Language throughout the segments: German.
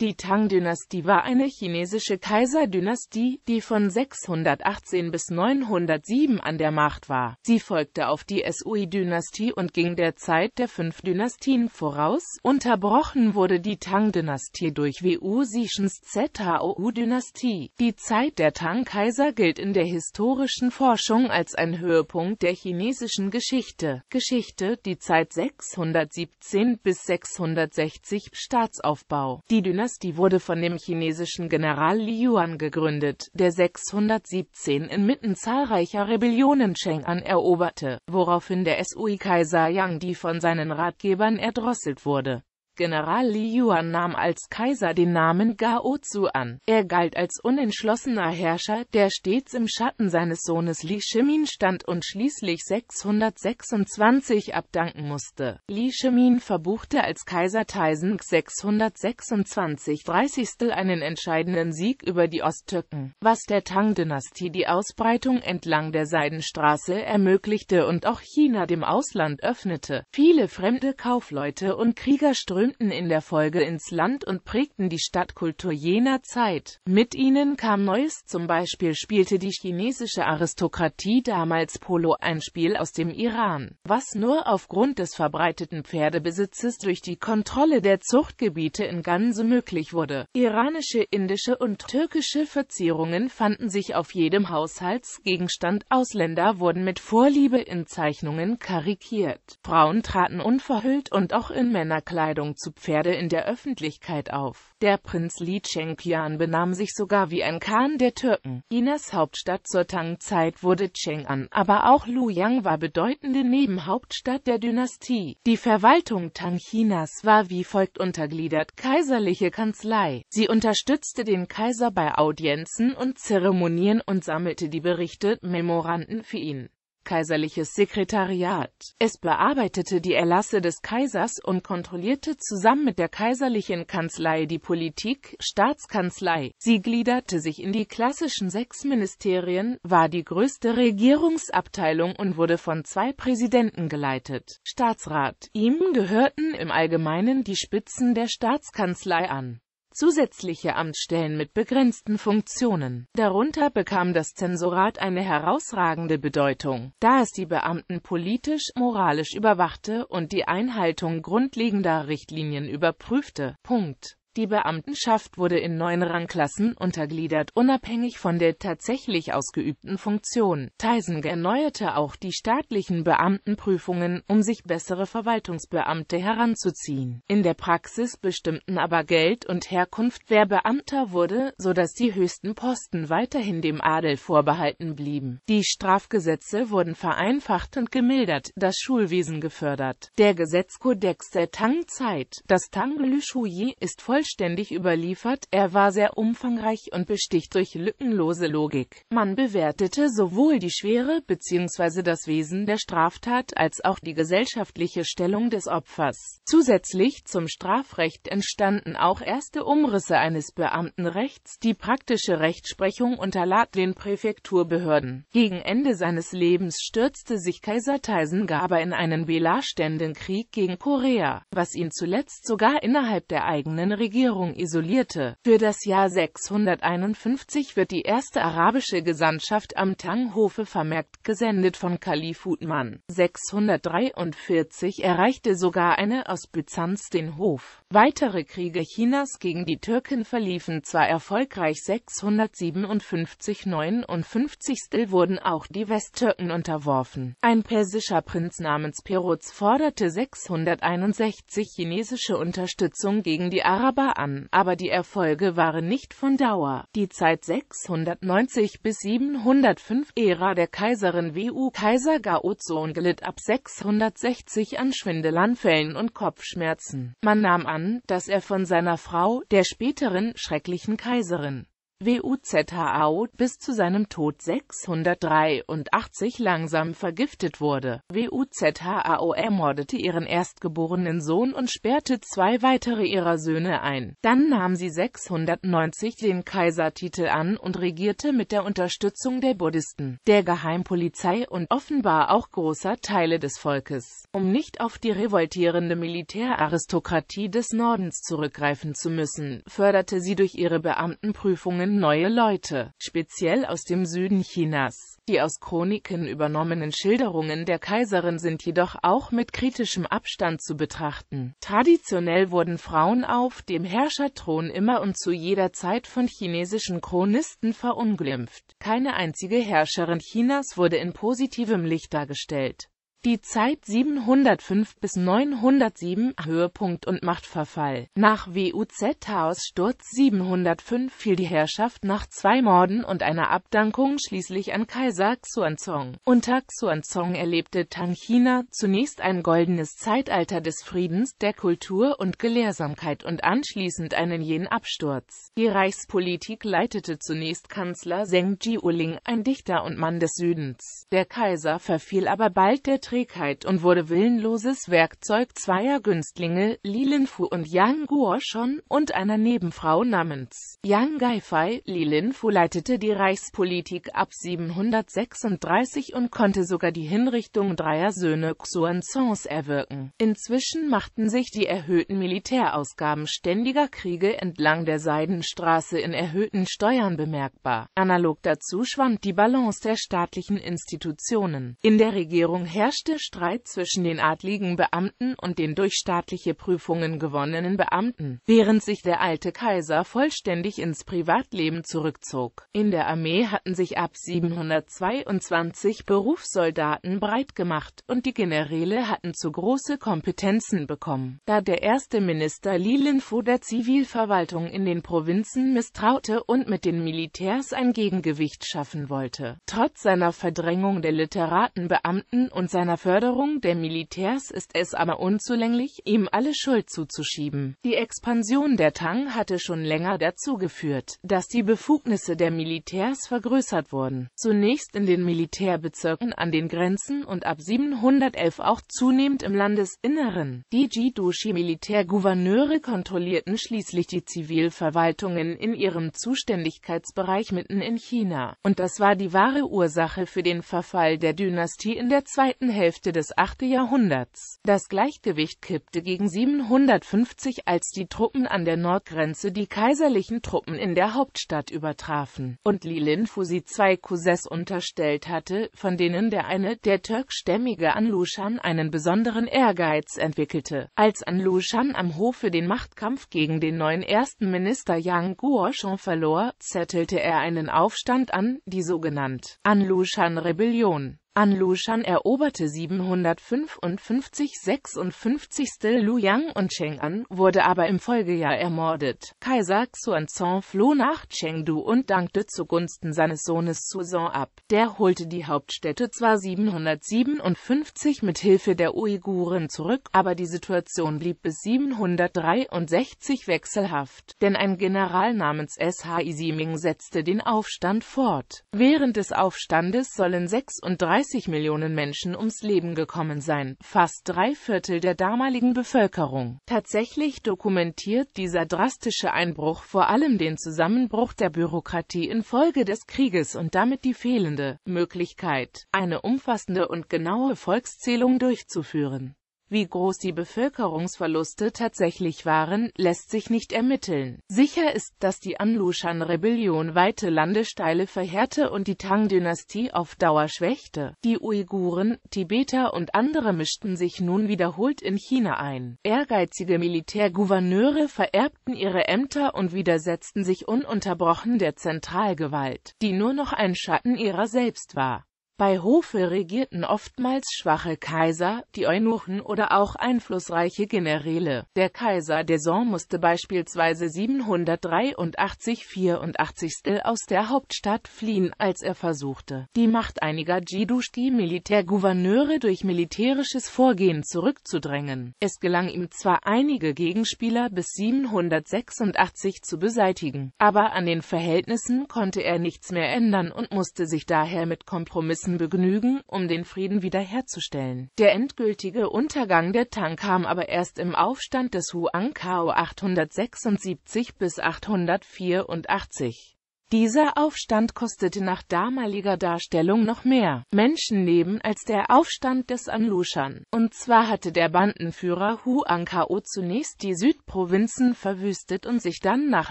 Die Tang-Dynastie war eine chinesische Kaiserdynastie, die von 618 bis 907 an der Macht war. Sie folgte auf die Sui-Dynastie und ging der Zeit der fünf Dynastien voraus. Unterbrochen wurde die Tang-Dynastie durch Wu Xixins Zhao-Dynastie. Die Zeit der Tang-Kaiser gilt in der historischen Forschung als ein Höhepunkt der chinesischen Geschichte. Geschichte, die Zeit 617 bis 660 Staatsaufbau. Die Dynastie Dynastie wurde von dem chinesischen General Li Yuan gegründet, der 617 inmitten zahlreicher Rebellionen Cheng'an eroberte, woraufhin der Sui-Kaiser Yang die von seinen Ratgebern erdrosselt wurde. General Li Yuan nahm als Kaiser den Namen Gaozu an. Er galt als unentschlossener Herrscher, der stets im Schatten seines Sohnes Li Shimin stand und schließlich 626 abdanken musste. Li Shimin verbuchte als Kaiser Taizen 626 30. einen entscheidenden Sieg über die Osttürken, was der Tang-Dynastie die Ausbreitung entlang der Seidenstraße ermöglichte und auch China dem Ausland öffnete. Viele fremde Kaufleute und Krieger strömten strömten in der Folge ins Land und prägten die Stadtkultur jener Zeit. Mit ihnen kam Neues, zum Beispiel spielte die chinesische Aristokratie damals Polo, ein Spiel aus dem Iran, was nur aufgrund des verbreiteten Pferdebesitzes durch die Kontrolle der Zuchtgebiete in Ganze möglich wurde. Iranische, indische und türkische Verzierungen fanden sich auf jedem Haushaltsgegenstand, Ausländer wurden mit Vorliebe in Zeichnungen karikiert, Frauen traten unverhüllt und auch in Männerkleidung Verwendung zu Pferde in der Öffentlichkeit auf. Der Prinz Li Chengqian benahm sich sogar wie ein Khan der Türken. Chinas Hauptstadt zur Tang-Zeit wurde Cheng'an, aber auch Luyang war bedeutende Nebenhauptstadt der Dynastie. Die Verwaltung Tang Chinas war wie folgt untergliedert Kaiserliche Kanzlei. Sie unterstützte den Kaiser bei Audienzen und Zeremonien und sammelte die Berichte, Memoranden für ihn. Kaiserliches Sekretariat. Es bearbeitete die Erlasse des Kaisers und kontrollierte zusammen mit der Kaiserlichen Kanzlei die Politik, Staatskanzlei. Sie gliederte sich in die klassischen sechs Ministerien, war die größte Regierungsabteilung und wurde von zwei Präsidenten geleitet. Staatsrat. Ihm gehörten im Allgemeinen die Spitzen der Staatskanzlei an zusätzliche Amtsstellen mit begrenzten Funktionen. Darunter bekam das Zensorat eine herausragende Bedeutung, da es die Beamten politisch, moralisch überwachte und die Einhaltung grundlegender Richtlinien überprüfte. Punkt. Die Beamtenschaft wurde in neun Rangklassen untergliedert, unabhängig von der tatsächlich ausgeübten Funktion. Tyson erneuerte auch die staatlichen Beamtenprüfungen, um sich bessere Verwaltungsbeamte heranzuziehen. In der Praxis bestimmten aber Geld und Herkunft, wer Beamter wurde, so dass die höchsten Posten weiterhin dem Adel vorbehalten blieben. Die Strafgesetze wurden vereinfacht und gemildert, das Schulwesen gefördert. Der Gesetzkodex der Tang-Zeit, das Tang-Lü-Shuyi, ist voll vollständig überliefert, er war sehr umfangreich und besticht durch lückenlose Logik. Man bewertete sowohl die Schwere bzw. das Wesen der Straftat als auch die gesellschaftliche Stellung des Opfers. Zusätzlich zum Strafrecht entstanden auch erste Umrisse eines Beamtenrechts, die praktische Rechtsprechung unterlag den Präfekturbehörden. Gegen Ende seines Lebens stürzte sich Kaiser Taisenge aber in einen belastenden Krieg gegen Korea, was ihn zuletzt sogar innerhalb der eigenen Regierung Regierung isolierte. Für das Jahr 651 wird die erste arabische Gesandtschaft am Tanghofe vermerkt gesendet von Kalif Uthman. 643 erreichte sogar eine aus Byzanz den Hof. Weitere Kriege Chinas gegen die Türken verliefen zwar erfolgreich 657 59 Stil wurden auch die Westtürken unterworfen. Ein persischer Prinz namens Peroz forderte 661 chinesische Unterstützung gegen die Araber Silber an, aber die Erfolge waren nicht von Dauer. Die Zeit 690 bis 705 Ära der Kaiserin Wu Kaiser Gaozon gelitt ab 660 an Schwindelanfällen und Kopfschmerzen. Man nahm an, dass er von seiner Frau, der späteren schrecklichen Kaiserin WUZHAO bis zu seinem Tod 683 langsam vergiftet wurde. WUZHAO ermordete ihren erstgeborenen Sohn und sperrte zwei weitere ihrer Söhne ein. Dann nahm sie 690 den Kaisertitel an und regierte mit der Unterstützung der Buddhisten, der Geheimpolizei und offenbar auch großer Teile des Volkes, um nicht auf die revoltierende Militäraristokratie des Nordens zurückgreifen zu müssen, förderte sie durch ihre Beamtenprüfungen kamen neue Leute, speziell aus dem Süden Chinas. Die aus Chroniken übernommenen Schilderungen der Kaiserin sind jedoch auch mit kritischem Abstand zu betrachten. Traditionell wurden Frauen auf dem Herrscherthron immer und zu jeder Zeit von chinesischen Chronisten verunglimpft. Keine einzige Herrscherin Chinas wurde in positivem Licht dargestellt die Zeit 705 bis 907 Höhepunkt und Machtverfall. Nach WUZ-Taos Sturz 705 fiel die Herrschaft nach zwei Morden und einer Abdankung schließlich an Kaiser Xuanzong. Unter Xuanzong erlebte Tang China zunächst ein goldenes Zeitalter des Friedens, der Kultur und Gelehrsamkeit und anschließend einen jenen Absturz. Die Reichspolitik leitete zunächst Kanzler Zheng Jiuling, ein Dichter und Mann des Südens. Der Kaiser verfiel aber bald der Trägheit und wurde willenloses Werkzeug zweier Günstlinge, Li Linfu und Yang Guoshon, und einer Nebenfrau namens Yang Gaifei. Li Linfu leitete die Reichspolitik ab 736 und konnte sogar die Hinrichtung dreier Söhne Xuanzongs erwirken. Inzwischen machten sich die erhöhten Militärausgaben ständiger Kriege entlang der Seidenstraße in erhöhten Steuern bemerkbar. Analog dazu schwand die Balance der staatlichen Institutionen. In der Regierung herrscht herrschte Streit zwischen den adligen Beamten und den durch staatliche Prüfungen gewonnenen Beamten, während sich der alte Kaiser vollständig ins Privatleben zurückzog. In der Armee hatten sich ab 722 Berufssoldaten breit gemacht und die Generäle hatten zu große Kompetenzen bekommen. Da der erste Minister Lilinfo der Zivilverwaltung in den Provinzen misstraute und mit den Militärs ein Gegengewicht schaffen wollte. Trotz seiner Verdrängung der Literatenbeamten und seiner seiner Förderung der Militärs ist es aber unzulänglich, ihm alle Schuld zuzuschieben. Die Expansion der Tang hatte schon länger dazu geführt, dass die Befugnisse der Militärs vergrößert wurden, zunächst in den Militärbezirken an den Grenzen und ab 711 auch zunehmend im Landesinneren. Die jidushi militärgouverneure kontrollierten schließlich die Zivilverwaltungen in ihrem Zuständigkeitsbereich mitten in China, und das war die wahre Ursache für den Verfall der Dynastie in der zweiten Hälfte Hälfte des 8. Jahrhunderts. Das Gleichgewicht kippte gegen 750, als die Truppen an der Nordgrenze die kaiserlichen Truppen in der Hauptstadt übertrafen und Li Linfu sie zwei Cousins unterstellt hatte, von denen der eine, der türkstämmige Anlushan, einen besonderen Ehrgeiz entwickelte. Als Anlushan am Hofe den Machtkampf gegen den neuen ersten Minister Yang Guoshun verlor, zettelte er einen Aufstand an, die sogenannte Anlushan-Rebellion. An Lushan eroberte 755 56. Luyang und Cheng'an, wurde aber im Folgejahr ermordet. Kaiser Xuanzong floh nach Chengdu und dankte zugunsten seines Sohnes Suzong ab. Der holte die Hauptstädte zwar 757 mit Hilfe der Uiguren zurück, aber die Situation blieb bis 763 wechselhaft, denn ein General namens SHI Siming setzte den Aufstand fort. Während des Aufstandes sollen 36 30 Millionen Menschen ums Leben gekommen sein, fast drei Viertel der damaligen Bevölkerung. Tatsächlich dokumentiert dieser drastische Einbruch vor allem den Zusammenbruch der Bürokratie infolge des Krieges und damit die fehlende Möglichkeit, eine umfassende und genaue Volkszählung durchzuführen. Wie groß die Bevölkerungsverluste tatsächlich waren, lässt sich nicht ermitteln. Sicher ist, dass die Anlushan-Rebellion weite Landesteile verheerte und die Tang-Dynastie auf Dauer schwächte. Die Uiguren, Tibeter und andere mischten sich nun wiederholt in China ein. Ehrgeizige Militärgouverneure vererbten ihre Ämter und widersetzten sich ununterbrochen der Zentralgewalt, die nur noch ein Schatten ihrer selbst war. Bei Hofe regierten oftmals schwache Kaiser, die Eunuchen oder auch einflussreiche Generäle. Der Kaiser Daison musste beispielsweise 783-84 aus der Hauptstadt fliehen, als er versuchte, die Macht einiger Jidushki-Militärgouverneure durch militärisches Vorgehen zurückzudrängen. Es gelang ihm zwar einige Gegenspieler bis 786 zu beseitigen, aber an den Verhältnissen konnte er nichts mehr ändern und musste sich daher mit Kompromissen müssen begnügen, um den Frieden wiederherzustellen. Der endgültige Untergang der Tang kam aber erst im Aufstand des Huangkao 876 bis 884. Dieser Aufstand kostete nach damaliger Darstellung noch mehr Menschenleben als der Aufstand des Anlushan. Und zwar hatte der Bandenführer Huang Kao zunächst die Südprovinzen verwüstet und sich dann nach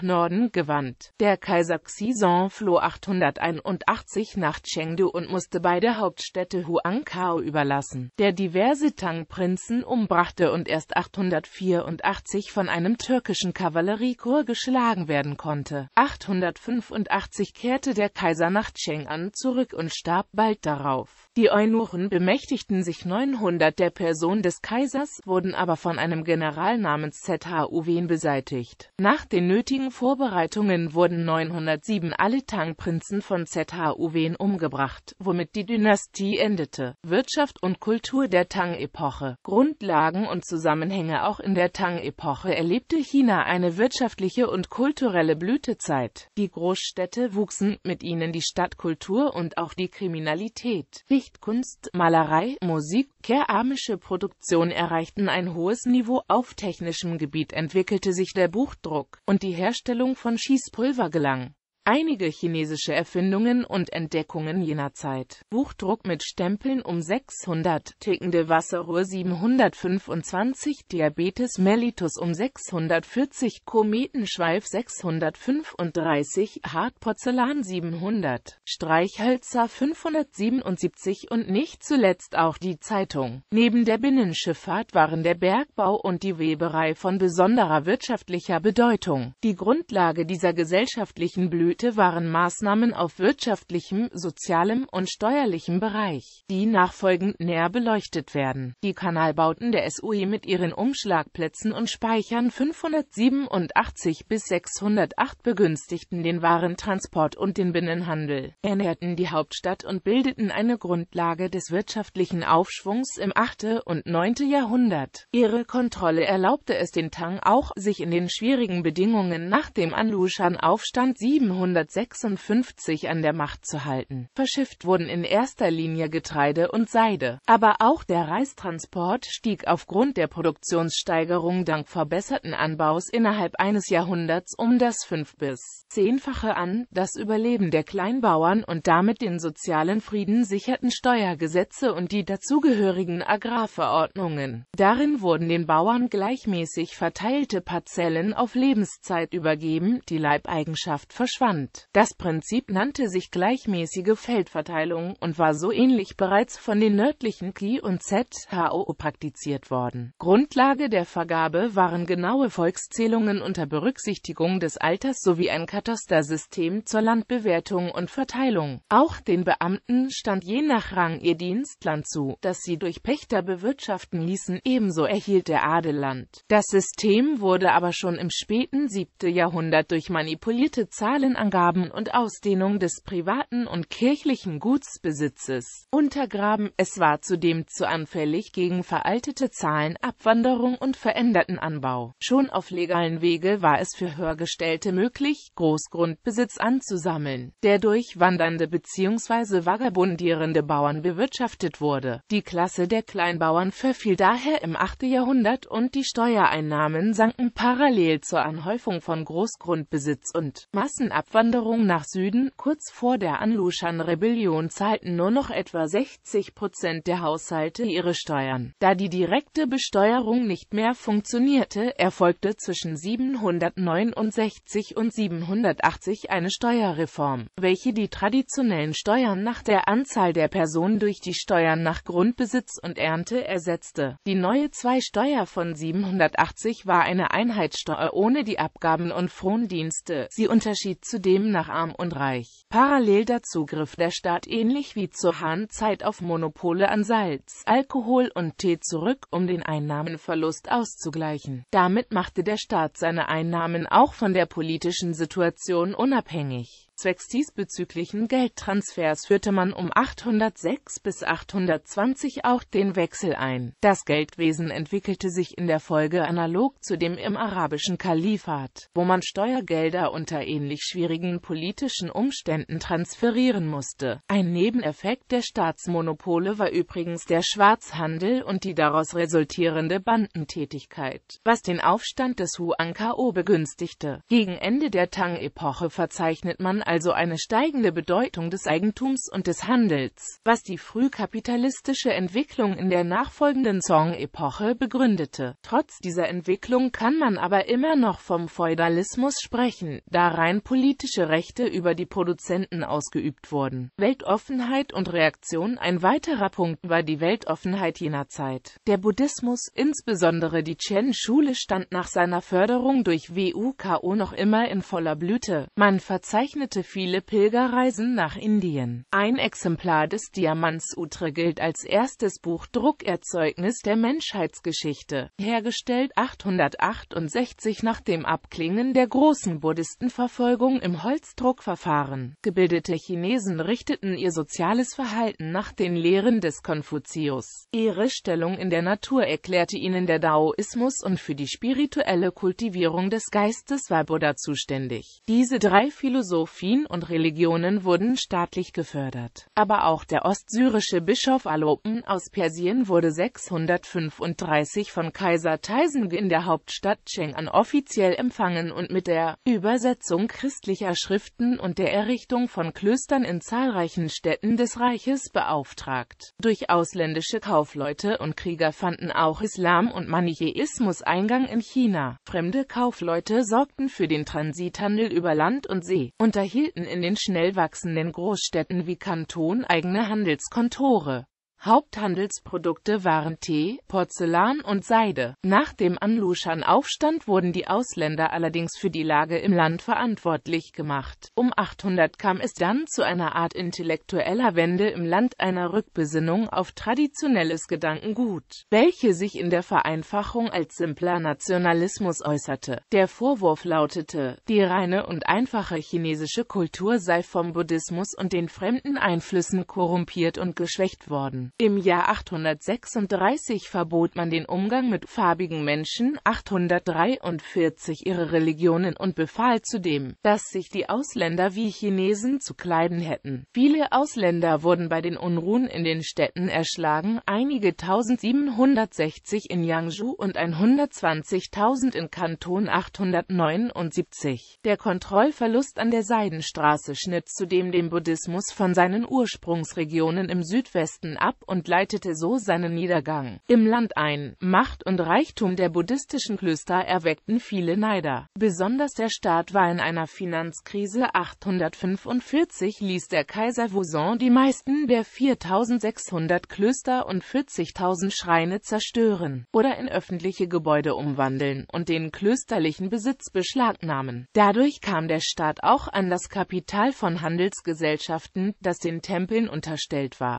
Norden gewandt. Der Kaiser Xizong floh 881 nach Chengdu und musste beide Hauptstädte Huang Kao überlassen, der diverse Tang-Prinzen umbrachte und erst 884 von einem türkischen Kavalleriekorps geschlagen werden konnte. 885 380 kehrte der Kaiser nach Cheng'an zurück und starb bald darauf die Eunuchen bemächtigten sich 900 der Person des Kaisers, wurden aber von einem General namens Zhuwen beseitigt. Nach den nötigen Vorbereitungen wurden 907 alle Tang-Prinzen von Zhuwen umgebracht, womit die Dynastie endete. Wirtschaft und Kultur der Tang-Epoche Grundlagen und Zusammenhänge Auch in der Tang-Epoche erlebte China eine wirtschaftliche und kulturelle Blütezeit. Die Großstädte wuchsen, mit ihnen die Stadtkultur und auch die Kriminalität. Wichtig Kunstrecht, Kunst, Malerei, Musik, keramische Produktion erreichten ein hohes Niveau, auf technischem Gebiet entwickelte sich der Buchdruck und die Herstellung von Schießpulver gelang einige chinesische Erfindungen und Entdeckungen jener Zeit. Buchdruck mit Stempeln um 600, tickende Wasseruhr 725, Diabetes mellitus um 640, Kometenschweif 635, Hartporzellan 700, Streichhölzer 577 und nicht zuletzt auch die Zeitung. Neben der Binnenschifffahrt waren der Bergbau und die Weberei von besonderer wirtschaftlicher Bedeutung. Die Grundlage dieser gesellschaftlichen Blüte Schritte waren Maßnahmen auf wirtschaftlichem, sozialem und steuerlichem Bereich, die nachfolgend näher beleuchtet werden. Die Kanalbauten der SUE mit ihren Umschlagplätzen und Speichern 587 bis 608 begünstigten den Warentransport und den Binnenhandel, ernährten die Hauptstadt und bildeten eine Grundlage des wirtschaftlichen Aufschwungs im 8. und 9. Jahrhundert. Ihre Kontrolle erlaubte es den Tang auch, sich in den schwierigen Bedingungen nach dem Anlushan-Aufstand 700 1956 an der Macht zu halten. Verschifft wurden in erster Linie Getreide und Seide, aber auch der Reistransport stieg aufgrund der Produktionssteigerung dank verbesserten Anbaus innerhalb eines Jahrhunderts um das fünf- bis zehnfache an. Das Überleben der Kleinbauern und damit den sozialen Frieden sicherten Steuergesetze und die dazugehörigen Agrarverordnungen. Darin wurden den Bauern gleichmäßig verteilte Parzellen auf Lebenszeit übergeben, die Leibeigenschaft verschwand. Land. Das Prinzip nannte sich gleichmäßige Feldverteilung und war so ähnlich bereits von den nördlichen Ki und ZHO praktiziert worden. Grundlage der Vergabe waren genaue Volkszählungen unter Berücksichtigung des Alters sowie ein Katastersystem zur Landbewertung und Verteilung. Auch den Beamten stand je nach Rang ihr Dienstland zu, das sie durch Pächter bewirtschaften ließen, ebenso erhielt der Adel Land. Das System wurde aber schon im späten 7. Jahrhundert durch manipulierte Zahlen Angaben und Ausdehnung des privaten und kirchlichen Gutsbesitzes untergraben. Es war zudem zu anfällig gegen veraltete Zahlen, Abwanderung und veränderten Anbau. Schon auf legalen Wege war es für Hörgestellte möglich, Großgrundbesitz anzusammeln, der durch wandernde bzw. vagabundierende Bauern bewirtschaftet wurde. Die Klasse der Kleinbauern verfiel daher im 8. Jahrhundert und die Steuereinnahmen sanken parallel zur Anhäufung von Großgrundbesitz und Massenabwanderung. Abwanderung nach Süden. Kurz vor der Anlushan-Rebellion zahlten nur noch etwa 60 Prozent der Haushalte ihre Steuern. Da die direkte Besteuerung nicht mehr funktionierte, erfolgte zwischen 769 und 780 eine Steuerreform, welche die traditionellen Steuern nach der Anzahl der Personen durch die Steuern nach Grundbesitz und Ernte ersetzte. Die neue Zwei-Steuer von 780 war eine Einheitssteuer ohne die Abgaben und Frondienste. Sie unterschied zu zudem nach Arm und Reich. Parallel dazu griff der Staat ähnlich wie zur Hahnzeit auf Monopole an Salz, Alkohol und Tee zurück, um den Einnahmenverlust auszugleichen. Damit machte der Staat seine Einnahmen auch von der politischen Situation unabhängig. Zwecks diesbezüglichen Geldtransfers führte man um 806 bis 820 auch den Wechsel ein. Das Geldwesen entwickelte sich in der Folge analog zu dem im arabischen Kalifat, wo man Steuergelder unter ähnlich schwierigen politischen Umständen transferieren musste. Ein Nebeneffekt der Staatsmonopole war übrigens der Schwarzhandel und die daraus resultierende Bandentätigkeit, was den Aufstand des Huangkao begünstigte. Gegen Ende der Tang-Epoche verzeichnet man also eine steigende Bedeutung des Eigentums und des Handels, was die frühkapitalistische Entwicklung in der nachfolgenden Song-Epoche begründete. Trotz dieser Entwicklung kann man aber immer noch vom Feudalismus sprechen, da rein politische Rechte über die Produzenten ausgeübt wurden. Weltoffenheit und Reaktion Ein weiterer Punkt war die Weltoffenheit jener Zeit. Der Buddhismus, insbesondere die Chen-Schule, stand nach seiner Förderung durch WUKO noch immer in voller Blüte. Man verzeichnete führte viele Pilgerreisen nach Indien. Ein Exemplar des Diamants Utre gilt als erstes Buch Druckerzeugnis der Menschheitsgeschichte, hergestellt 868 nach dem Abklingen der großen Buddhistenverfolgung im Holzdruckverfahren. Gebildete Chinesen richteten ihr soziales Verhalten nach den Lehren des Konfuzius. Ihre Stellung in der Natur erklärte ihnen der Daoismus und für die spirituelle Kultivierung des Geistes war Buddha zuständig. Diese drei Philosophen Philosophien und Religionen wurden staatlich gefördert. Aber auch der ostsyrische Bischof Alopen aus Persien wurde 635 von Kaiser Taiseng in der Hauptstadt Cheng'an offiziell empfangen und mit der Übersetzung christlicher Schriften und der Errichtung von Klöstern in zahlreichen Städten des Reiches beauftragt. Durch ausländische Kaufleute und Krieger fanden auch Islam und Manichäismus Eingang in China. Fremde Kaufleute sorgten für den Transithandel über Land und See. Unter erhielten in den schnell wachsenden Großstädten wie Kanton eigene Handelskontore. Haupthandelsprodukte waren Tee, Porzellan und Seide. Nach dem Anlushan-Aufstand wurden die Ausländer allerdings für die Lage im Land verantwortlich gemacht. Um 800 kam es dann zu einer Art intellektueller Wende im Land einer Rückbesinnung auf traditionelles Gedankengut, welche sich in der Vereinfachung als simpler Nationalismus äußerte. Der Vorwurf lautete, die reine und einfache chinesische Kultur sei vom Buddhismus und den fremden Einflüssen korrumpiert und geschwächt worden im Jahr 836 verbot man den Umgang mit farbigen Menschen, 843 ihre Religionen und befahl zudem, dass sich die Ausländer wie Chinesen zu kleiden hätten. Viele Ausländer wurden bei den Unruhen in den Städten erschlagen, einige 1760 in Yangzhou und 120.000 in Kanton 879. Der Kontrollverlust an der Seidenstraße schnitt zudem den Buddhismus von seinen Ursprungsregionen im Südwesten ab und leitete so seinen Niedergang im Land ein. Macht und Reichtum der buddhistischen Klöster erweckten viele Neider. Besonders der Staat war in einer Finanzkrise. 845 ließ der Kaiser Vosan die meisten der 4600 Klöster und 40.000 Schreine zerstören oder in öffentliche Gebäude umwandeln und den klösterlichen Besitz beschlagnahmen. Dadurch kam der Staat auch an das Kapital von Handelsgesellschaften, das den Tempeln unterstellt war.